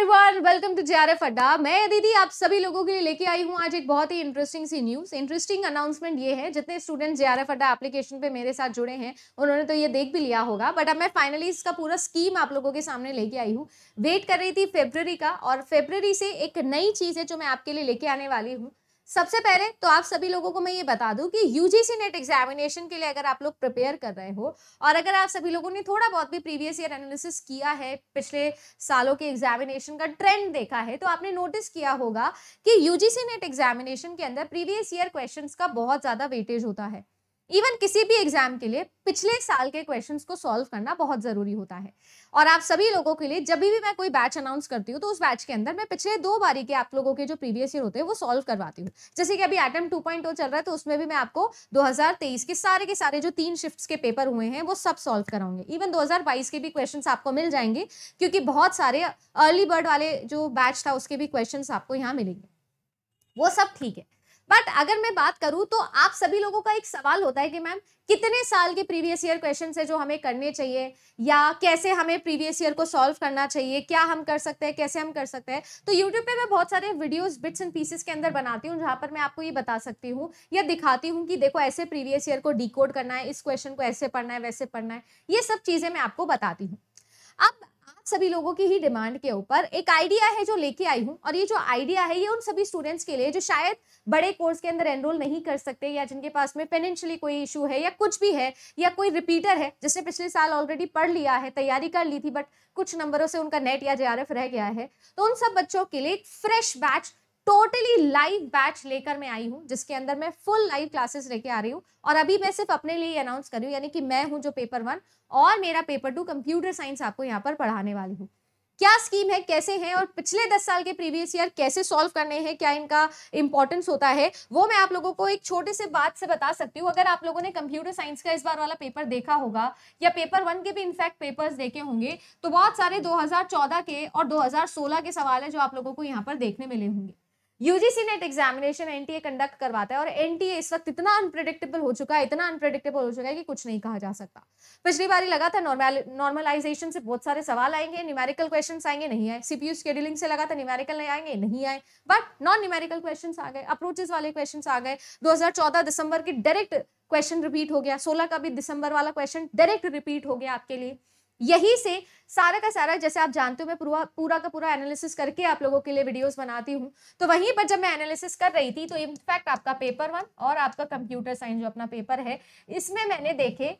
everyone welcome to JRF अड्डा मैं दीदी आप सभी लोगों के लिए लेके आई हूँ आज एक बहुत ही इंटरेस्टिंग सी न्यूज़ इंटरेस्टिंग अनाउंसमेंट ये है जितने स्टूडेंट जेआरएफ अड्डा एप्लीकेशन पे मेरे साथ जुड़े हैं उन्होंने तो ये देख भी लिया होगा बट अब मैं फाइनली इसका पूरा स्कीम आप लोगों के सामने लेके आई हूँ वेट कर रही थी फेब्रवरी का और फेब्रवरी से एक नई चीज़ है जो मैं आपके लिए लेके आने वाली हूँ सबसे पहले तो आप सभी लोगों को मैं ये बता दूं कि यूजीसी नेट एग्जामिनेशन के लिए अगर आप लोग प्रिपेयर कर रहे हो और अगर आप सभी लोगों ने थोड़ा बहुत भी प्रीवियस ईयर एनालिसिस किया है पिछले सालों के एग्जामिनेशन का ट्रेंड देखा है तो आपने नोटिस किया होगा कि यूजीसी नेट एग्जामिनेशन के अंदर प्रीवियस ईयर क्वेश्चन का बहुत ज़्यादा वेटेज होता है इवन किसी भी एग्जाम के लिए पिछले साल के क्वेश्चंस को सॉल्व करना बहुत ज़रूरी होता है और आप सभी लोगों के लिए जब भी मैं कोई बैच अनाउंस करती हूँ तो उस बैच के अंदर मैं पिछले दो बारी के आप लोगों के जो प्रीवियस ईयर होते हैं वो सॉल्व करवाती हूँ जैसे कि अभी एटम 2.0 चल रहा है तो उसमें भी मैं आपको दो के सारे के सारे जो तीन शिफ्ट के पेपर हुए हैं वो सब सॉल्व कराऊंगे इवन दो के भी क्वेश्चन आपको मिल जाएंगे क्योंकि बहुत सारे अर्ली बर्ड वाले जो बैच था उसके भी क्वेश्चन आपको यहाँ मिलेंगे वो सब ठीक है बट अगर मैं बात करूं तो आप सभी लोगों का एक सवाल होता है कि मैम कितने साल के प्रीवियस ईयर क्वेश्चन है जो हमें करने चाहिए या कैसे हमें प्रीवियस ईयर को सॉल्व करना चाहिए क्या हम कर सकते हैं कैसे हम कर सकते हैं तो यूट्यूब पे मैं बहुत सारे वीडियोस बिट्स एंड पीसेस के अंदर बनाती हूँ जहाँ पर मैं आपको ये बता सकती हूँ या दिखाती हूँ कि देखो ऐसे प्रीवियस ईयर को डी करना है इस क्वेश्चन को ऐसे पढ़ना है वैसे पढ़ना है ये सब चीज़ें मैं आपको बताती हूँ अब सभी लोगों की ही डिमांड के ऊपर एक आइडिया है जो लेके आई हूँ और ये जो आइडिया है ये उन सभी स्टूडेंट्स के लिए जो शायद बड़े कोर्स के अंदर एनरोल नहीं कर सकते या जिनके पास में फाइनेंशियली कोई इशू है या कुछ भी है या कोई रिपीटर है जिसने पिछले साल ऑलरेडी पढ़ लिया है तैयारी कर ली थी बट कुछ नंबरों से उनका नेट या जे रह गया है तो उन सब बच्चों के लिए एक fresh batch totally live batch लेकर मैं आई हूँ जिसके अंदर मैं फुल लाइव क्लासेस लेके आ रही हूँ और अभी मैं सिर्फ अपने लिए अनाउंस कर रही हूँ यानी कि मैं हूँ जो पेपर वन और मेरा पेपर टू कंप्यूटर साइंस आपको यहाँ पर पढ़ाने वाली हूँ क्या स्कीम है कैसे हैं और पिछले दस साल के प्रीवियस ईयर कैसे सॉल्व करने हैं क्या इनका इंपॉर्टेंस होता है वो मैं आप लोगों को एक छोटे से बात से बता सकती हूँ अगर आप लोगों ने कंप्यूटर साइंस का इस बार वाला पेपर देखा होगा या पेपर वन के भी इनफैक्ट पेपर्स देखे होंगे तो बहुत सारे 2014 के और 2016 के सवाल है जो आप लोगों को यहाँ पर देखने मिले होंगे UGC NET examination NTA conduct करवाता है और एनटीए इस वक्त इतना अनप्रिडिक्टेबल हो चुका है इतना अनप्रडिक्टेबल हो चुका है कि कुछ नहीं कहा जा सकता पिछली बारी लगा था नॉर्मलाइजेशन से बहुत सारे सवाल आएंगे न्यूमेरिकल क्वेश्चन आएंगे नहीं आए सीपीयू स्केड्यूलिंग से लगा था न्यूमेरिकल नहीं आएंगे नहीं आए बट नॉन न्यूमेरिकल क्वेश्चन आ गए अप्रोचेज वाले क्वेश्चन आ गए दो दिसंबर के डायरेक्ट क्वेश्चन रिपीट हो गया सोलह का भी दिसंबर वाला क्वेश्चन डायरेक्ट रिपीट हो गया आपके लिए यही से सारा का सारा जैसे आप जानते हो मैं पूरा पूरा का पूरा एनालिसिस करके आप लोगों के लिए वीडियोस बनाती हूँ तो वहीं पर जब मैं एनालिसिस कर रही थी तो इनफैक्ट आपका पेपर वन और आपका कंप्यूटर साइंस जो अपना पेपर है इसमें मैंने देखे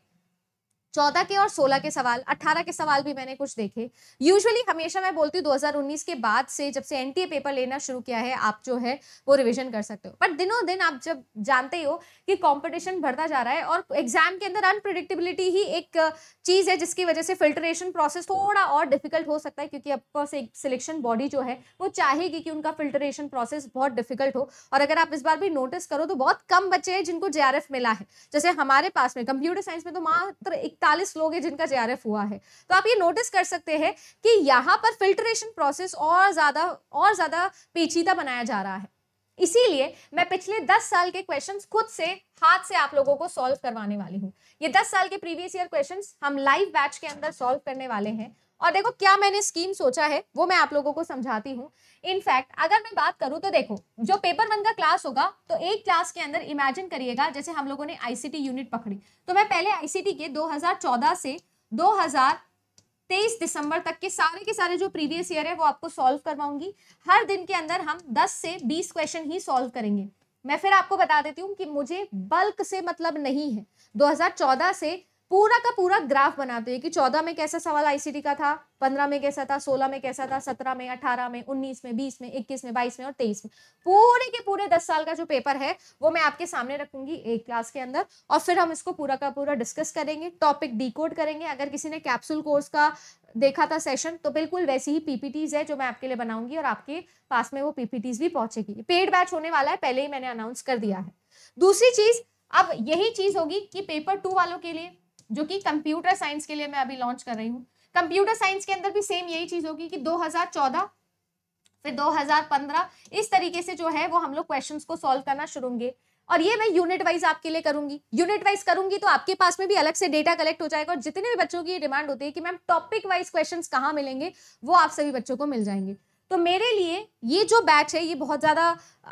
चौदह के और सोलह के सवाल अट्ठारह के सवाल भी मैंने कुछ देखे यूजुअली हमेशा मैं बोलती हूँ 2019 के बाद से जब से एनटीए पेपर लेना शुरू किया है आप जो है वो रिवीजन कर सकते हो बट दिनों दिन आप जब जानते हो कि कंपटीशन बढ़ता जा रहा है और एग्जाम के अंदर अनप्रिडिक्टेबिलिटी ही एक चीज़ है जिसकी वजह से फिल्ट्रेशन प्रोसेस थोड़ा और डिफिकल्ट हो सकता है क्योंकि ऑफकोर्स एक सिलेक्शन बॉडी जो है वो चाहेगी कि उनका फिल्ट्रेशन प्रोसेस बहुत डिफिकल्ट हो और अगर आप इस बार भी नोटिस करो तो बहुत कम बच्चे हैं जिनको जे मिला है जैसे हमारे पास में कंप्यूटर साइंस में तो मात्र इकतालीस लोग हैं जिनका जे हुआ है तो आप ये नोटिस कर सकते हैं कि यहाँ पर फिल्ट्रेशन प्रोसेस और ज़्यादा और ज़्यादा पेचीदा बनाया जा रहा है इसीलिए मैं पिछले दस साल के क्वेश्चन खुद से हाथ से आप लोगों को सॉल्व करवाने वाली हूँ ये दस साल के प्रीवियस ईयर क्वेश्चन हम लाइव बैच के अंदर सॉल्व करने वाले हैं और देखो क्या मैंने स्कीम सोचा है वो मैं आप लोगों को समझाती हूँ इनफैक्ट अगर मैं बात करूँ तो देखो जो पेपर वन का क्लास होगा तो एक क्लास के अंदर इमेजिन करिएगा जैसे हम लोगों ने आईसीटी यूनिट पकड़ी तो मैं पहले आईसीटी के 2014 से 2023 दिसंबर तक के सारे के सारे जो प्रीवियस ईयर है वो आपको सॉल्व करवाऊंगी हर दिन के अंदर हम 10 से 20 क्वेश्चन ही सॉल्व करेंगे मैं फिर आपको बता देती हूँ कि मुझे बल्क से मतलब नहीं है 2014 से पूरा का पूरा ग्राफ बनाते हैं कि चौदह में कैसा सवाल आईसीटी का था पंद्रह में कैसा था सोलह में कैसा था सत्रह में अठारह में उन्नीस में बीस में इक्कीस में बाईस में और तेईस में पूरे के पूरे दस साल का जो पेपर है वो मैं आपके सामने रखूंगी एक क्लास के अंदर और फिर हम इसको पूरा का पूरा डिस्कस करेंगे टॉपिक डी करेंगे अगर किसी ने कैप्सूल कोर्स का देखा था सेशन तो बिल्कुल वैसी ही पीपीटीज है जो मैं आपके लिए बनाऊंगी और आपके पास में वो पीपीटीज भी पहुंचेगी पेड बैच होने वाला है पहले ही मैंने अनाउंस कर दिया है दूसरी चीज अब यही चीज होगी कि पेपर टू वालों के लिए जो कि कंप्यूटर साइंस के लिए मैं अभी लॉन्च कर रही हूँ कंप्यूटर साइंस के अंदर भी सेम यही चीज़ होगी कि 2014 फिर 2015 इस तरीके से जो है वो हम लोग क्वेश्चन को सॉल्व करना शुरू होंगे और ये मैं यूनिट वाइज आपके लिए करूंगी यूनिट वाइज करूंगी तो आपके पास में भी अलग से डेटा कलेक्ट हो जाएगा और जितने भी बच्चों की डिमांड होती है कि मैम टॉपिक वाइज क्वेश्चंस कहाँ मिलेंगे वो आप सभी बच्चों को मिल जाएंगे तो मेरे लिए ये जो बैच है ये बहुत ज़्यादा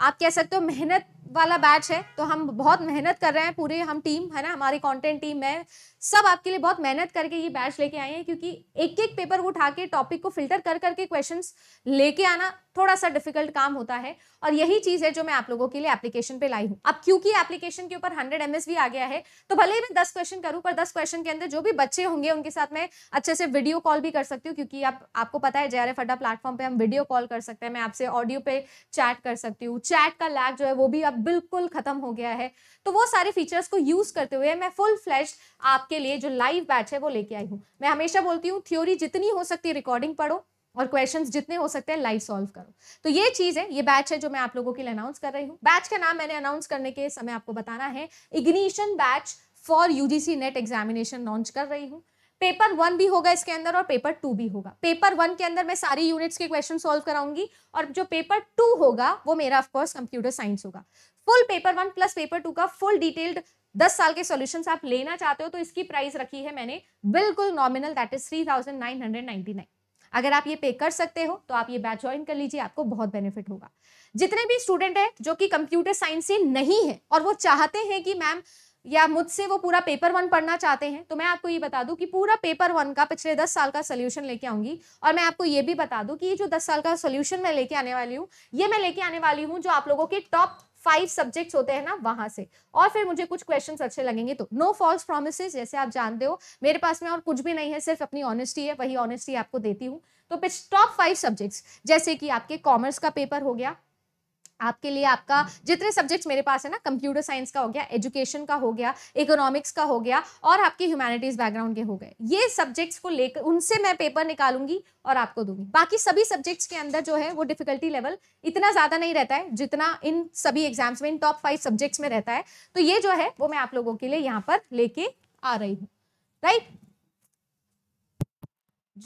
आप कह सकते हो मेहनत वाला बैच है तो हम बहुत मेहनत कर रहे हैं पूरे हम टीम है ना हमारी कंटेंट टीम है सब आपके लिए बहुत मेहनत करके ये बैच लेके आए हैं क्योंकि एक एक पेपर उठा के टॉपिक को फिल्टर कर करके क्वेश्चन लेके आना थोड़ा सा डिफिकल्ट काम होता है और यही चीज है जो मैं आप लोगों के लिए एप्लीकेशन पे लाई हूँ अब क्योंकि एप्लीकेशन के ऊपर हंड्रेड एम आ गया है तो भले ही मैं दस क्वेश्चन करूँ पर दस क्वेश्चन के अंदर जो भी बच्चे होंगे उनके साथ मैं अच्छे से वीडियो कॉल भी कर सकती हूँ क्योंकि आप आपको पता है जे फड्डा अड्डा प्लेटफॉर्म पर हम वीडियो कॉल कर सकते हैं मैं आपसे ऑडियो पे चैट कर सकती हूँ चैट का लैग जो है वो भी अब बिल्कुल खत्म हो गया है तो वो सारे फीचर्स को यूज करते हुए मैं फुल फ्लैश आपके लिए जो लाइव बैच है वो लेके आई हूँ मैं हमेशा बोलती हूँ थ्योरी जितनी हो सकती है रिकॉर्डिंग पढ़ो और क्वेश्चंस जितने हो सकते हैं लाइव सॉल्व करो तो ये चीज़ है ये बैच है जो मैं आप लोगों के लिए अनाउंस कर रही हूँ बैच का नाम मैंने अनाउंस करने के समय आपको बताना है ignition batch for UGC NET examination launch कर रही हूँ पेपर वन भी होगा इसके अंदर और पेपर टू भी होगा पेपर वन के अंदर मैं सारी यूनिट्स के क्वेश्चन सॉल्व कराऊंगी और जो पेपर टू होगा वो मेरा ऑफकोर्स कंप्यूटर साइंस होगा full paper one plus paper two का फुल डिटेल्ड दस साल के सोल्यूशन आप लेना चाहते हो तो इसकी प्राइस रखी है मैंने बिल्कुल nominal that is three thousand nine hundred ninety nine अगर आप ये पे कर सकते हो तो आप ये बैच ज्वाइन कर लीजिए आपको बहुत बेनिफिट होगा जितने भी स्टूडेंट हैं जो कि कंप्यूटर साइंस से नहीं है और वो चाहते हैं कि मैम या मुझसे वो पूरा पेपर वन पढ़ना चाहते हैं तो मैं आपको ये बता दूं कि पूरा पेपर वन का पिछले दस साल का सोल्यूशन लेके आऊंगी और मैं आपको ये भी बता दूं कि ये जो दस साल का सोल्यूशन मैं लेके आने वाली हूँ ये मैं लेके आने वाली हूँ जो आप लोगों के टॉप फाइव सब्जेक्ट्स होते हैं ना वहां से और फिर मुझे कुछ क्वेश्चन अच्छे लगेंगे तो नो फॉल्स प्रोमिस जैसे आप जानते हो मेरे पास में और कुछ भी नहीं है सिर्फ अपनी ऑनेस्टी है वही ऑनेस्टी आपको देती हूँ तो टॉप फाइव सब्जेक्ट्स जैसे कि आपके कॉमर्स का पेपर हो गया आपके लिए आपका जितने सब्जेक्ट्स मेरे पास है ना कंप्यूटर साइंस का हो गया एजुकेशन का हो गया इकोनॉमिक्स का हो गया और आपके ह्यूमैनिटीज बैकग्राउंड के हो गए ये सब्जेक्ट्स को लेकर उनसे मैं पेपर निकालूंगी और आपको दूंगी बाकी सभी सब्जेक्ट्स के अंदर जो है वो डिफिकल्टी लेवल इतना ज़्यादा नहीं रहता है जितना इन सभी एग्जाम्स में इन टॉप फाइव सब्जेक्ट्स में रहता है तो ये जो है वो मैं आप लोगों के लिए यहाँ पर लेके आ रही हूँ राइट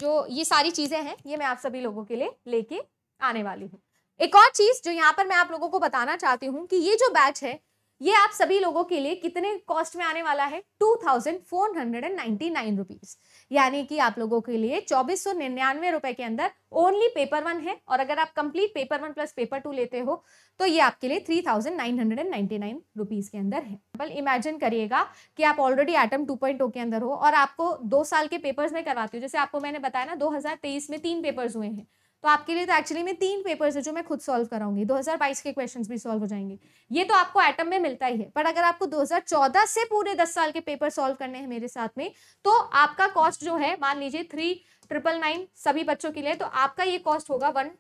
जो ये सारी चीज़ें हैं ये मैं आप सभी लोगों के लिए लेके आने वाली हूँ एक और चीज जो यहाँ पर मैं आप लोगों को बताना चाहती हूँ कि ये जो बैच है ये आप सभी लोगों के लिए कितने कॉस्ट में आने वाला है two thousand four hundred and ninety nine rupees यानी कि आप लोगों के लिए चौबीस सौ निन्यानवे रुपए के अंदर ओनली पेपर वन है और अगर आप complete paper one plus paper two लेते हो तो ये आपके लिए three thousand nine hundred and ninety nine rupees के अंदर है बल इमेजिन करिएगा कि आप ऑलरेडी एटम टू पॉइंट के अंदर हो और आपको दो साल के पेपर्स में करवाती हूँ जैसे आपको मैंने बताया ना दो हजार तेईस में तीन पेपर्स हुए हैं तो आपके लिए तो एक्चुअली में तीन पेपर्स है जो मैं खुद सॉल्व कराऊंगी 2022 के क्वेश्चंस भी सॉल्व हो जाएंगे ये तो आपको एटम में मिलता ही है पर अगर आपको 2014 से पूरे 10 साल के पेपर सॉल्व करने हैं मेरे साथ में तो आपका कॉस्ट जो है मान लीजिए थ्री ट्रिपल नाइन सभी बच्चों के लिए तो आपका ये कॉस्ट होगा one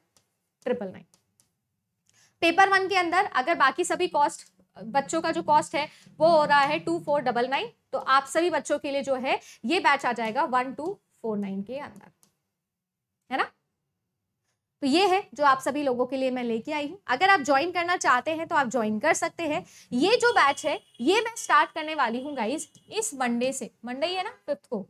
triple nine paper one के अंदर अगर बाकी सभी कॉस्ट बच्चों का जो कॉस्ट है वो हो रहा है टू फोर डबल नाइन तो आप सभी बच्चों के लिए जो है ये बैच आ जाएगा वन टू फोर नाइन के अंदर है ना तो ये है जो आप सभी लोगों के लिए मैं लेके आई हूँ अगर आप ज्वाइन करना चाहते हैं तो आप ज्वाइन कर सकते हैं ये जो बैच है ये मैं स्टार्ट करने वाली हूँ गाइज इस मंडे से मंडे ही है ना फिफ्थ को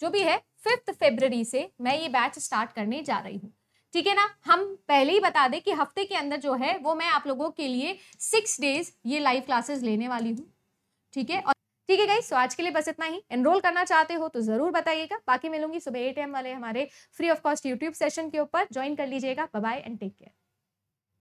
जो भी है फिफ्थ फेब्ररी से मैं ये बैच स्टार्ट करने जा रही हूँ ठीक है ना हम पहले ही बता दें कि हफ्ते के अंदर जो है वो मैं आप लोगों के लिए सिक्स डेज ये लाइव क्लासेस लेने वाली हूँ ठीक है और ठीक है गाइस सो आज के लिए बस इतना ही एनरोल करना चाहते हो तो जरूर बताइएगा बाकी मिलूंगी सुबह एट एम वाले हमारे free of cost YouTube session के ऊपर ज्वाइन कर लीजिएगा बाय एंड टेक केयर